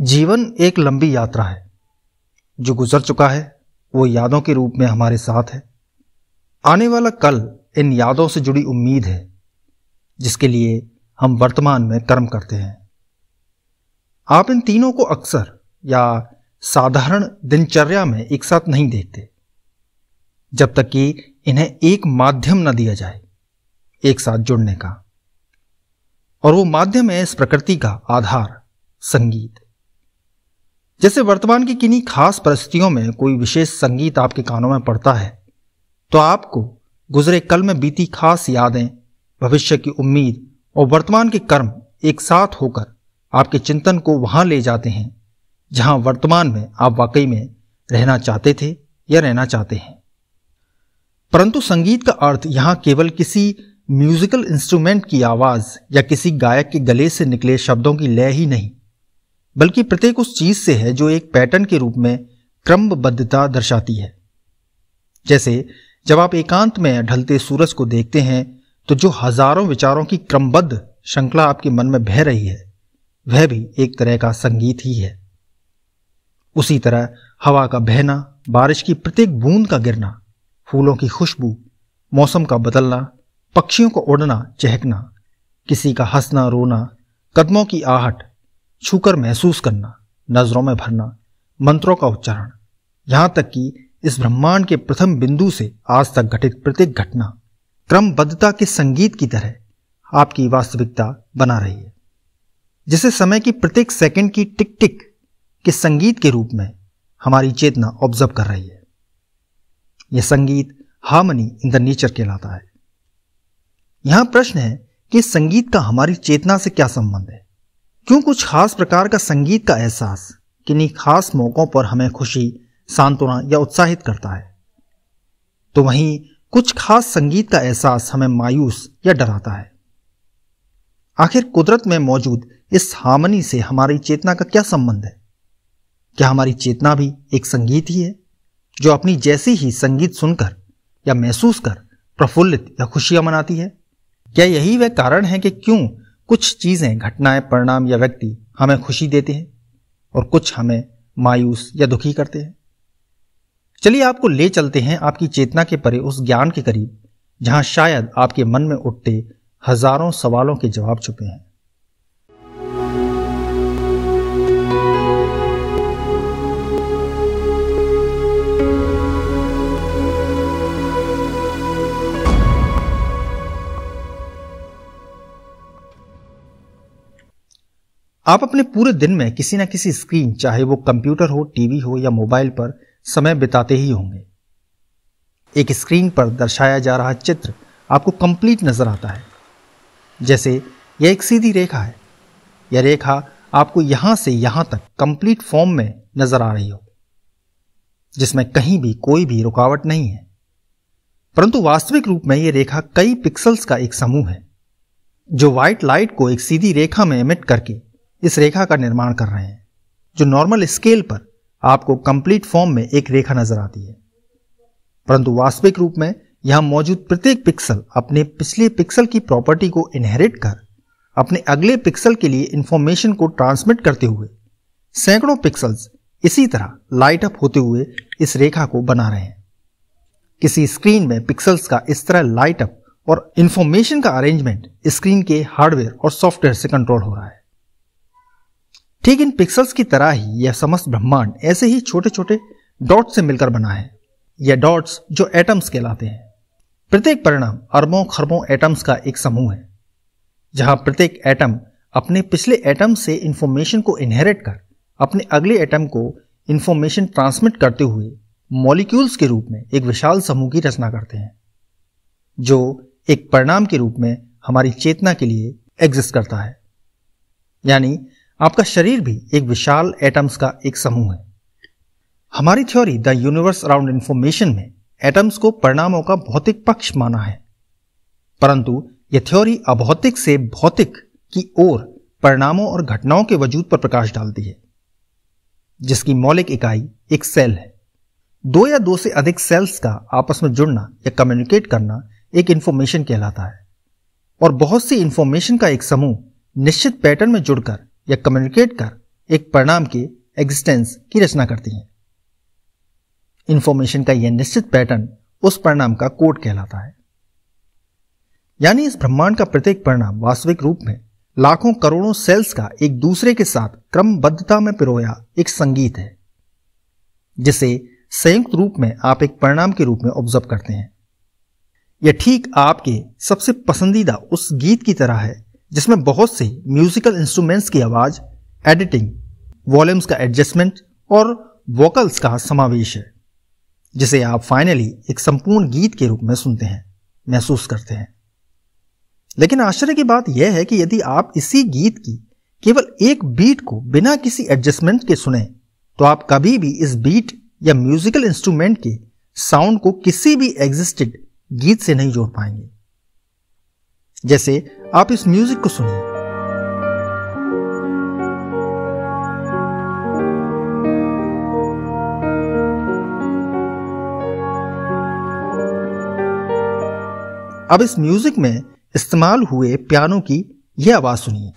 जीवन एक लंबी यात्रा है जो गुजर चुका है वो यादों के रूप में हमारे साथ है आने वाला कल इन यादों से जुड़ी उम्मीद है जिसके लिए हम वर्तमान में कर्म करते हैं आप इन तीनों को अक्सर या साधारण दिनचर्या में एक साथ नहीं देखते जब तक कि इन्हें एक माध्यम न दिया जाए एक साथ जुड़ने का और वो माध्यम है इस प्रकृति का आधार संगीत जैसे वर्तमान की किन्हीं खास परिस्थितियों में कोई विशेष संगीत आपके कानों में पड़ता है तो आपको गुजरे कल में बीती खास यादें भविष्य की उम्मीद और वर्तमान के कर्म एक साथ होकर आपके चिंतन को वहां ले जाते हैं जहां वर्तमान में आप वाकई में रहना चाहते थे या रहना चाहते हैं परंतु संगीत का अर्थ यहां केवल किसी म्यूजिकल इंस्ट्रूमेंट की आवाज या किसी गायक के गले से निकले शब्दों की लय ही नहीं बल्कि प्रत्येक उस चीज से है जो एक पैटर्न के रूप में क्रमबद्धता दर्शाती है जैसे जब आप एकांत में ढलते सूरज को देखते हैं तो जो हजारों विचारों की क्रमबद्ध श्रृंखला आपके मन में बह रही है वह भी एक तरह का संगीत ही है उसी तरह हवा का बहना बारिश की प्रत्येक बूंद का गिरना फूलों की खुशबू मौसम का बदलना पक्षियों को उड़ना चहकना किसी का हंसना रोना कदमों की आहट छूकर महसूस करना नजरों में भरना मंत्रों का उच्चारण यहां तक कि इस ब्रह्मांड के प्रथम बिंदु से आज तक घटित प्रत्येक घटना क्रमबद्धता के संगीत की तरह आपकी वास्तविकता बना रही है जिसे समय की प्रत्येक सेकंड की टिक टिक के संगीत के रूप में हमारी चेतना ऑब्जर्व कर रही है यह संगीत हार्मनी इन द नेचर कहलाता है यहां प्रश्न है कि संगीत का हमारी चेतना से क्या संबंध है क्यों कुछ खास प्रकार का संगीत का एहसास किन्हीं खास मौक़ों पर हमें खुशी सांत्वना या उत्साहित करता है तो वहीं कुछ खास संगीत का एहसास हमें मायूस या डराता है आखिर कुदरत में मौजूद इस हामनी से हमारी चेतना का क्या संबंध है क्या हमारी चेतना भी एक संगीत ही है जो अपनी जैसी ही संगीत सुनकर या महसूस कर प्रफुल्लित या खुशियां मनाती है क्या यही वह कारण है कि क्यों कुछ चीजें घटनाएं परिणाम या व्यक्ति हमें खुशी देते हैं और कुछ हमें मायूस या दुखी करते हैं चलिए आपको ले चलते हैं आपकी चेतना के परे उस ज्ञान के करीब जहां शायद आपके मन में उठते हजारों सवालों के जवाब छुपे हैं आप अपने पूरे दिन में किसी ना किसी स्क्रीन चाहे वो कंप्यूटर हो टीवी हो या मोबाइल पर समय बिताते ही होंगे एक स्क्रीन पर दर्शाया जा रहा चित्र आपको कंप्लीट नजर आता है जैसे यह एक सीधी रेखा है यह रेखा आपको यहां से यहां तक कंप्लीट फॉर्म में नजर आ रही हो जिसमें कहीं भी कोई भी रुकावट नहीं है परंतु वास्तविक रूप में यह रेखा कई पिक्सल्स का एक समूह है जो व्हाइट लाइट को एक सीधी रेखा में एमिट करके इस रेखा का निर्माण कर रहे हैं जो नॉर्मल स्केल पर आपको कंप्लीट फॉर्म में एक रेखा नजर आती है परंतु वास्तविक रूप में यहां मौजूद प्रत्येक पिक्सल अपने पिछले पिक्सल की प्रॉपर्टी को इनहेरिट कर अपने अगले पिक्सल के लिए इंफॉर्मेशन को ट्रांसमिट करते हुए सैकड़ों पिक्सल्स इसी तरह लाइट अप होते हुए इस रेखा को बना रहे हैं किसी स्क्रीन में पिक्सल्स का इस तरह लाइट अप और इंफॉर्मेशन का अरेंजमेंट स्क्रीन के हार्डवेयर और सॉफ्टवेयर से कंट्रोल हो रहा है ठीक इन पिक्सल्स की तरह ही यह समस्त ब्रह्मांड ऐसे ही छोटे छोटे डॉट्स से मिलकर बना है यह डॉट्स जो एटम्स कहलाते हैं प्रत्येक परिणाम अरबों खरबों एटम्स का एक समूह है जहां प्रत्येक एटम अपने पिछले एटम से इंफॉर्मेशन को इनहेरिट कर अपने अगले एटम को इंफॉर्मेशन ट्रांसमिट करते हुए मॉलिक्यूल्स के रूप में एक विशाल समूह की रचना करते हैं जो एक परिणाम के रूप में हमारी चेतना के लिए एग्जिस्ट करता है यानी आपका शरीर भी एक विशाल एटम्स का एक समूह है हमारी theory the universe around information में एटम्स को परिणामों का भौतिक पक्ष माना है परंतु यह थ्योरी अभौतिक से भौतिक की ओर परिणामों और घटनाओं के वजूद पर प्रकाश डालती है जिसकी मौलिक इकाई एक सेल है दो या दो से अधिक सेल्स का आपस में जुड़ना या कम्युनिकेट करना एक इंफॉर्मेशन कहलाता है और बहुत सी इंफॉर्मेशन का एक समूह निश्चित पैटर्न में जुड़कर या कम्युनिकेट कर एक परिणाम के एग्जिस्टेंस की रचना करती हैं इंफॉर्मेशन का यह निश्चित पैटर्न उस परिणाम का कोड कहलाता है यानी इस ब्रह्मांड का प्रत्येक परिणाम वास्तविक रूप में लाखों करोड़ों सेल्स का एक दूसरे के साथ क्रमबद्धता में पिरोया एक संगीत है जिसे संयुक्त रूप में आप एक परिणाम के रूप में ऑब्जर्व करते हैं यह ठीक आपके सबसे पसंदीदा उस गीत की तरह है जिसमें बहुत से म्यूजिकल इंस्ट्रूमेंट्स की आवाज एडिटिंग वॉल्यूम्स का एडजस्टमेंट और वोकल्स का समावेश है जिसे आप फाइनली एक संपूर्ण गीत के रूप में सुनते हैं महसूस करते हैं लेकिन आश्चर्य की बात यह है कि यदि आप इसी गीत की केवल एक बीट को बिना किसी एडजस्टमेंट के सुने तो आप कभी भी इस बीट या म्यूजिकल इंस्ट्रूमेंट के साउंड को किसी भी एग्जिस्टेड गीत से नहीं जोड़ पाएंगे जैसे आप इस म्यूजिक को सुनिए अब इस म्यूजिक में इस्तेमाल हुए पियानो की यह आवाज सुनिए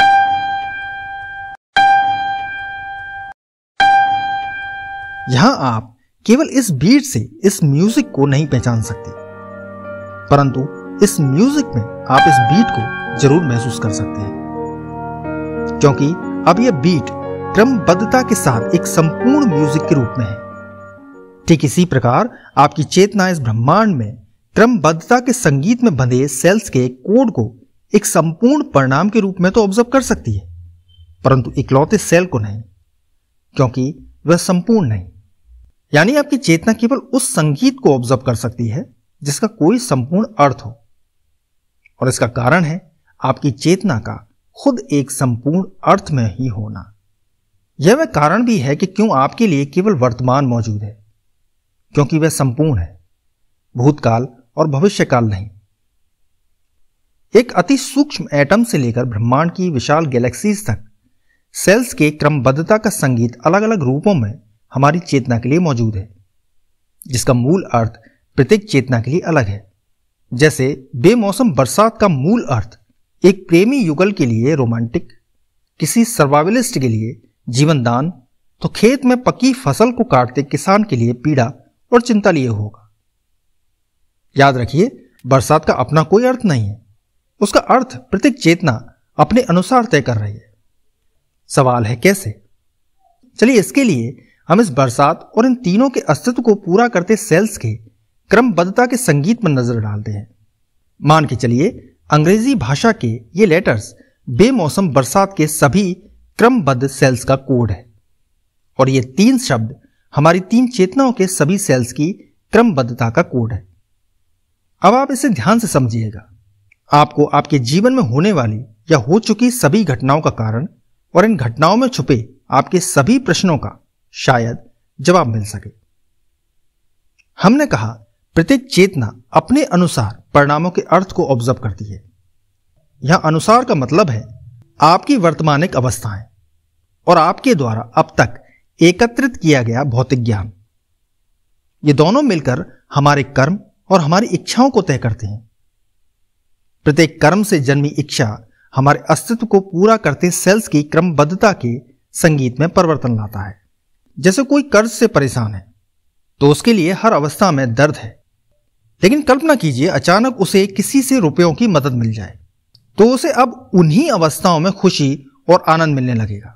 यहां आप केवल इस बीट से इस म्यूजिक को नहीं पहचान सकते परंतु इस म्यूजिक में आप इस बीट को जरूर महसूस कर सकते हैं क्योंकि अब यह बीट क्रमबद्धता के साथ एक संपूर्ण म्यूजिक के रूप में है ठीक इसी प्रकार आपकी चेतना इस ब्रह्मांड में क्रमबद्धता के संगीत में बंधे सेल्स के कोड को एक संपूर्ण परिणाम के रूप में तो ऑब्जर्व कर सकती है परंतु इकलौते सेल को नहीं क्योंकि वह संपूर्ण नहीं यानी आपकी चेतना केवल उस संगीत को ऑब्जर्व कर सकती है जिसका कोई संपूर्ण अर्थ हो और इसका कारण है आपकी चेतना का खुद एक संपूर्ण अर्थ में ही होना यह वह कारण भी है कि क्यों आपके लिए केवल वर्तमान मौजूद है क्योंकि वह संपूर्ण है भूतकाल और भविष्यकाल नहीं एक अति सूक्ष्म एटम से लेकर ब्रह्मांड की विशाल गैलेक्सीज तक सेल्स के क्रमबद्धता का संगीत अलग अलग रूपों में हमारी चेतना के लिए मौजूद है जिसका मूल अर्थ प्रत्येक चेतना के लिए अलग है जैसे बेमौसम बरसात का मूल अर्थ एक प्रेमी युगल के लिए रोमांटिक किसी सर्वाइवलिस्ट के लिए जीवनदान तो खेत में पकी फसल को काटते किसान के लिए पीड़ा और चिंता लिए होगा याद रखिए बरसात का अपना कोई अर्थ नहीं है उसका अर्थ प्रत्येक चेतना अपने अनुसार तय कर रही है सवाल है कैसे चलिए इसके लिए हम इस बरसात और इन तीनों के अस्तित्व को पूरा करते सेल्स के क्रमबद्धता के संगीत पर नजर डालते हैं मान के चलिए अंग्रेजी भाषा के ये लेटर्स बेमौसम बरसात के सभी क्रमबद्ध सेल्स का कोड है और ये तीन शब्द हमारी तीन चेतनाओं के सभी सेल्स की क्रमबद्धता का कोड है अब आप इसे ध्यान से समझिएगा आपको आपके जीवन में होने वाली या हो चुकी सभी घटनाओं का कारण और इन घटनाओं में छुपे आपके सभी प्रश्नों का शायद जवाब मिल सके हमने कहा प्रत्येक चेतना अपने अनुसार परिणामों के अर्थ को ऑब्जर्व करती है यह अनुसार का मतलब है आपकी वर्तमानिक अवस्थाएं और आपके द्वारा अब तक एकत्रित किया गया भौतिक ज्ञान ये दोनों मिलकर हमारे कर्म और हमारी इच्छाओं को तय करते हैं प्रत्येक कर्म से जन्मी इच्छा हमारे अस्तित्व को पूरा करते सेल्स की क्रमबद्धता के संगीत में परिवर्तन लाता है जैसे कोई कर्ज से परेशान है तो उसके लिए हर अवस्था में दर्द है लेकिन कल्पना कीजिए अचानक उसे किसी से रुपयों की मदद मिल जाए तो उसे अब उन्हीं अवस्थाओं में खुशी और आनंद मिलने लगेगा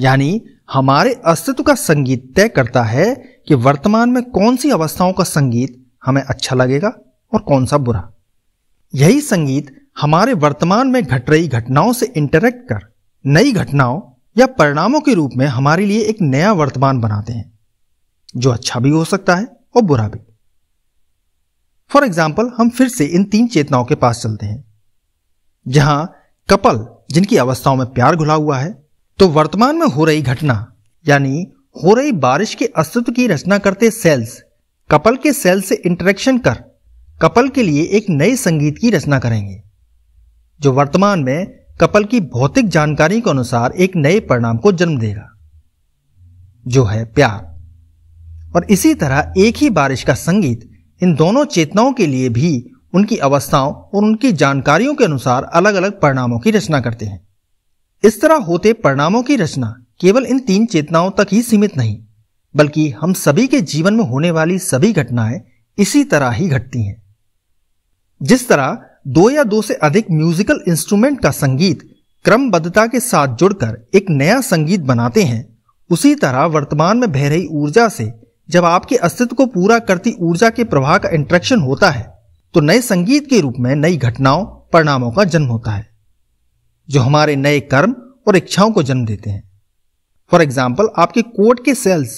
यानी हमारे अस्तित्व का संगीत तय करता है कि वर्तमान में कौन सी अवस्थाओं का संगीत हमें अच्छा लगेगा और कौन सा बुरा यही संगीत हमारे वर्तमान में घट रही घटनाओं से इंटरेक्ट कर नई घटनाओं या परिणामों के रूप में हमारे लिए एक नया वर्तमान बनाते हैं जो अच्छा भी हो सकता है और बुरा भी फॉर एग्जाम्पल हम फिर से इन तीन चेतनाओं के पास चलते हैं जहां कपल जिनकी अवस्थाओं में प्यार घुला हुआ है तो वर्तमान में हो रही घटना यानी हो रही बारिश के अस्तित्व की रचना करते सेल्स कपल के सेल से इंटरेक्शन कर कपल के लिए एक नए संगीत की रचना करेंगे जो वर्तमान में कपल की भौतिक जानकारी के अनुसार एक नए परिणाम को जन्म देगा जो है प्यार और इसी तरह एक ही बारिश का संगीत इन दोनों चेतनाओं के लिए भी उनकी अवस्थाओं और उनकी जानकारियों के अनुसार अलग अलग परिणामों की रचना करते हैं इस तरह होते परिणामों की रचना केवल इन तीन चेतनाओं तक ही सीमित नहीं बल्कि हम सभी के जीवन में होने वाली सभी घटनाएं इसी तरह ही घटती हैं जिस तरह दो या दो से अधिक म्यूजिकल इंस्ट्रूमेंट का संगीत क्रमबद्धता के साथ जुड़कर एक नया संगीत बनाते हैं उसी तरह वर्तमान में बह रही ऊर्जा से जब आपके अस्तित्व को पूरा करती ऊर्जा के प्रवाह का इंट्रैक्शन होता है तो नए संगीत के रूप में नई घटनाओं परिणामों का जन्म होता है जो हमारे नए कर्म और इच्छाओं को जन्म देते हैं फॉर एग्जाम्पल आपके कोट के सेल्स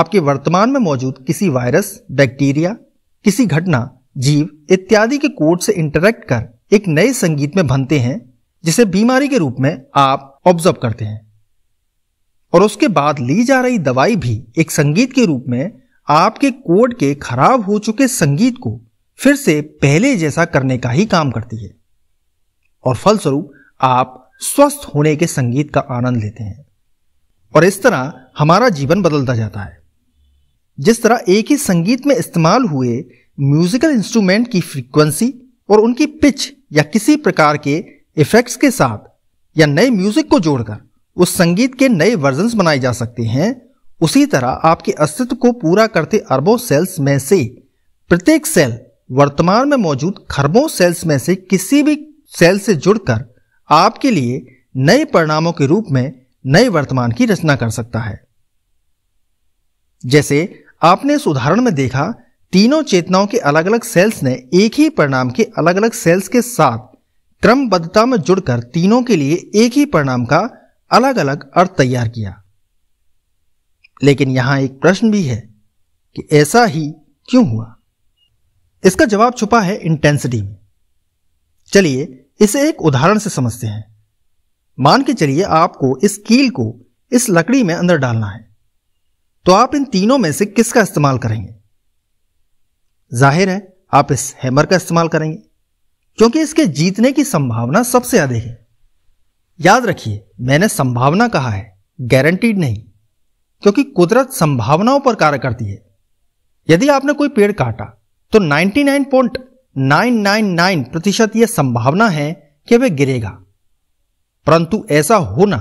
आपके वर्तमान में मौजूद किसी वायरस बैक्टीरिया किसी घटना जीव इत्यादि के कोट से इंटरेक्ट कर एक नए संगीत में बनते हैं जिसे बीमारी के रूप में आप ऑब्जर्व करते हैं और उसके बाद ली जा रही दवाई भी एक संगीत के रूप में आपके कोड के खराब हो चुके संगीत को फिर से पहले जैसा करने का ही काम करती है और फलस्वरूप आप स्वस्थ होने के संगीत का आनंद लेते हैं और इस तरह हमारा जीवन बदलता जाता है जिस तरह एक ही संगीत में इस्तेमाल हुए म्यूजिकल इंस्ट्रूमेंट की फ्रीक्वेंसी और उनकी पिच या किसी प्रकार के इफेक्ट्स के साथ या नए म्यूजिक को जोड़कर उस संगीत के नए वर्जन्स बनाए जा सकते हैं उसी तरह आपके अस्तित्व को पूरा करते अरबों सेल्स में से प्रत्येक सेल वर्तमान में मौजूद खरबों सेल्स में से किसी भी सेल से जुड़कर आपके लिए नए परिणामों के रूप में नए वर्तमान की रचना कर सकता है जैसे आपने इस उदाहरण में देखा तीनों चेतनाओं के अलग अलग सेल्स ने एक ही परिणाम के अलग अलग सेल्स के साथ क्रमबद्धता में जुड़कर तीनों के लिए एक ही परिणाम का अलग अलग अर्थ तैयार किया लेकिन यहां एक प्रश्न भी है कि ऐसा ही क्यों हुआ इसका जवाब छुपा है इंटेंसिटी में चलिए इसे एक उदाहरण से समझते हैं मान के चलिए आपको इस कील को इस लकड़ी में अंदर डालना है तो आप इन तीनों में से किसका इस्तेमाल करेंगे जाहिर है आप इस हैमर का इस्तेमाल करेंगे क्योंकि इसके जीतने की संभावना सबसे अधिक है याद रखिए मैंने संभावना कहा है गारंटीड नहीं क्योंकि कुदरत संभावनाओं पर कार्य करती है यदि आपने कोई पेड़ काटा तो 99.999 प्रतिशत यह संभावना है कि वह गिरेगा परंतु ऐसा होना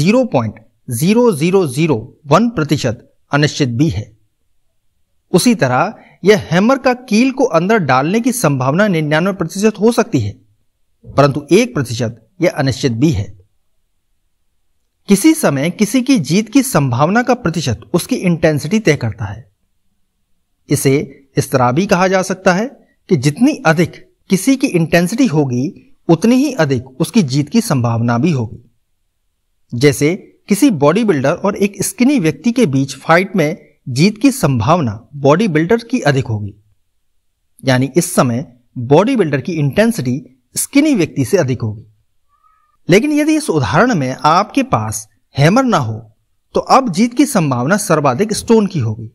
0.0001 प्रतिशत अनिश्चित भी है उसी तरह यह हैमर का कील को अंदर डालने की संभावना निन्यानवे प्रतिशत हो सकती है परंतु एक प्रतिशत यह अनिश्चित भी है किसी समय किसी की जीत की संभावना का प्रतिशत उसकी इंटेंसिटी तय करता है इसे इस तरह भी कहा जा सकता है कि जितनी अधिक किसी की इंटेंसिटी होगी उतनी ही अधिक उसकी जीत की संभावना भी होगी जैसे किसी बॉडी बिल्डर और एक स्किनी व्यक्ति के बीच फाइट में जीत की संभावना बॉडी बिल्डर की अधिक होगी यानी इस समय बॉडी बिल्डर की इंटेंसिटी स्किनी व्यक्ति से अधिक होगी लेकिन यदि इस उदाहरण में आपके पास हैमर ना हो तो अब जीत की संभावना सर्वाधिक स्टोन की होगी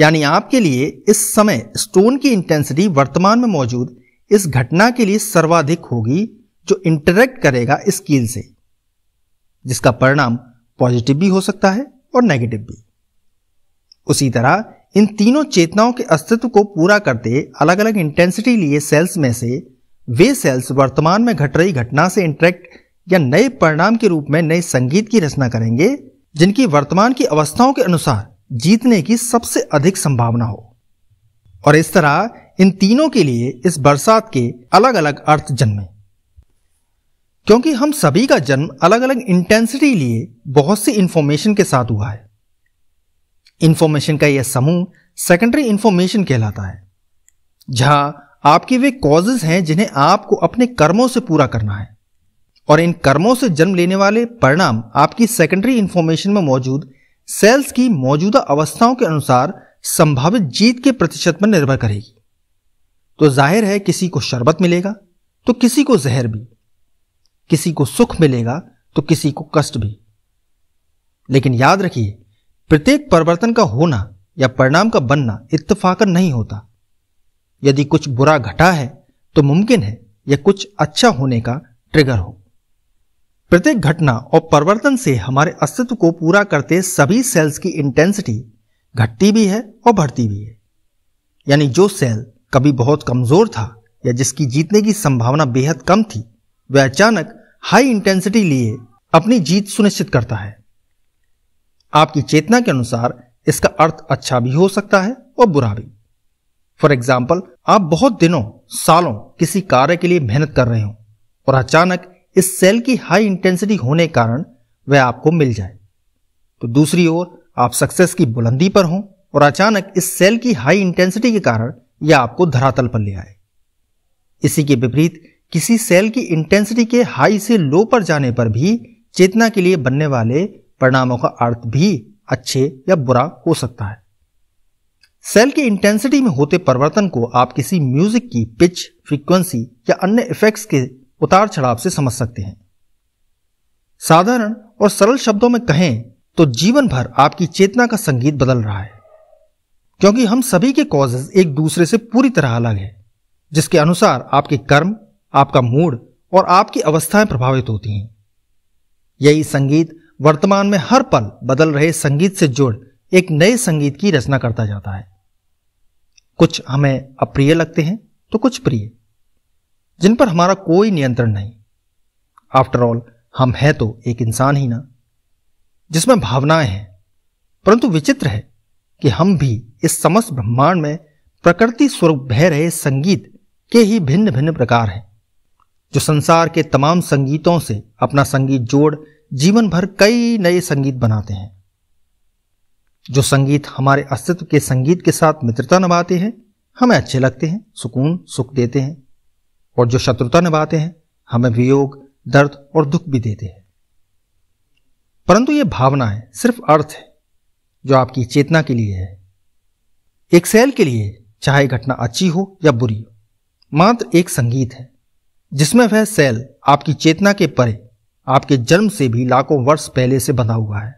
यानी आपके लिए इस समय स्टोन की इंटेंसिटी वर्तमान में मौजूद इस घटना के लिए सर्वाधिक होगी जो इंटरेक्ट करेगा स्कील से जिसका परिणाम पॉजिटिव भी हो सकता है और नेगेटिव भी उसी तरह इन तीनों चेतनाओं के अस्तित्व को पूरा करते अलग अलग इंटेंसिटी लिए सेल्स में से वे सेल्स वर्तमान में घट रही घटना से इंटरेक्ट या नए परिणाम के रूप में नए संगीत की रचना करेंगे जिनकी वर्तमान की अवस्थाओं के अनुसार जीतने की सबसे अधिक संभावना हो और इस तरह इन तीनों के लिए इस बरसात के अलग अलग अर्थ जन्मे क्योंकि हम सभी का जन्म अलग अलग इंटेंसिटी लिए बहुत सी इंफॉर्मेशन के साथ हुआ है इंफॉर्मेशन का यह समूह सेकेंडरी इंफॉर्मेशन कहलाता है जहां आपके वे कॉजेज हैं जिन्हें आपको अपने कर्मों से पूरा करना है और इन कर्मों से जन्म लेने वाले परिणाम आपकी सेकेंडरी इंफॉर्मेशन में मौजूद सेल्स की मौजूदा अवस्थाओं के अनुसार संभावित जीत के प्रतिशत पर निर्भर करेगी तो जाहिर है किसी को शरबत मिलेगा तो किसी को जहर भी किसी को सुख मिलेगा तो किसी को कष्ट भी लेकिन याद रखिए प्रत्येक परिवर्तन का होना या परिणाम का बनना इत्तफाकन नहीं होता यदि कुछ बुरा घटा है तो मुमकिन है यह कुछ अच्छा होने का ट्रिगर हो प्रत्येक घटना और परिवर्तन से हमारे अस्तित्व को पूरा करते सभी सेल्स की इंटेंसिटी घटती भी है और बढ़ती भी है यानी जो सेल कभी बहुत कमजोर था या जिसकी जीतने की संभावना बेहद कम थी वह अचानक हाई इंटेंसिटी लिए अपनी जीत सुनिश्चित करता है आपकी चेतना के अनुसार इसका अर्थ अच्छा भी हो सकता है और बुरा भी फॉर एग्जाम्पल आप बहुत दिनों सालों किसी कार्य के लिए मेहनत कर रहे हो और अचानक इस सेल की हाई इंटेंसिटी होने के कारण वह आपको मिल जाए तो दूसरी ओर आप सक्सेस की बुलंदी पर हो और अचानक इस सेल की हाई इंटेंसिटी के कारण यह आपको धरातल पर ले आए इसी के विपरीत किसी सेल की इंटेंसिटी के हाई से लो पर जाने पर भी चेतना के लिए बनने वाले परिणामों का अर्थ भी अच्छे या बुरा हो सकता है सेल की इंटेंसिटी में होते परिवर्तन को आप किसी म्यूजिक की पिच फ्रीक्वेंसी या अन्य इफेक्ट्स के उतार चढ़ाव से समझ सकते हैं साधारण और सरल शब्दों में कहें तो जीवन भर आपकी चेतना का संगीत बदल रहा है क्योंकि हम सभी के कॉजेज एक दूसरे से पूरी तरह अलग है जिसके अनुसार आपके कर्म आपका मूड और आपकी अवस्थाएं प्रभावित होती हैं यही संगीत वर्तमान में हर पल बदल रहे संगीत से जुड़ एक नए संगीत की रचना करता जाता है कुछ हमें अप्रिय लगते हैं तो कुछ प्रिय जिन पर हमारा कोई नियंत्रण नहीं आफ्टर ऑल हम हैं तो एक इंसान ही ना जिसमें भावनाएं हैं परंतु विचित्र है कि हम भी इस समस्त ब्रह्मांड में प्रकृति स्वरूप बह रहे संगीत के ही भिन्न भिन्न प्रकार हैं जो संसार के तमाम संगीतों से अपना संगीत जोड़ जीवन भर कई नए संगीत बनाते हैं जो संगीत हमारे अस्तित्व के संगीत के साथ मित्रता निभाते हैं हमें अच्छे लगते हैं सुकून सुख देते हैं और जो शत्रुता निभाते हैं हमें वियोग दर्द और दुख भी देते हैं परंतु यह भावना है सिर्फ अर्थ है जो आपकी चेतना के लिए है एक सेल के लिए चाहे घटना अच्छी हो या बुरी हो मात्र एक संगीत है जिसमें वह सेल आपकी चेतना के परे आपके जन्म से भी लाखों वर्ष पहले से बंधा हुआ है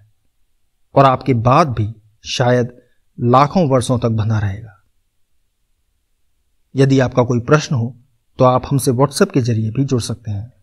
और आपके बाद भी शायद लाखों वर्षों तक बना रहेगा यदि आपका कोई प्रश्न हो तो आप हमसे व्हाट्सएप के जरिए भी जुड़ सकते हैं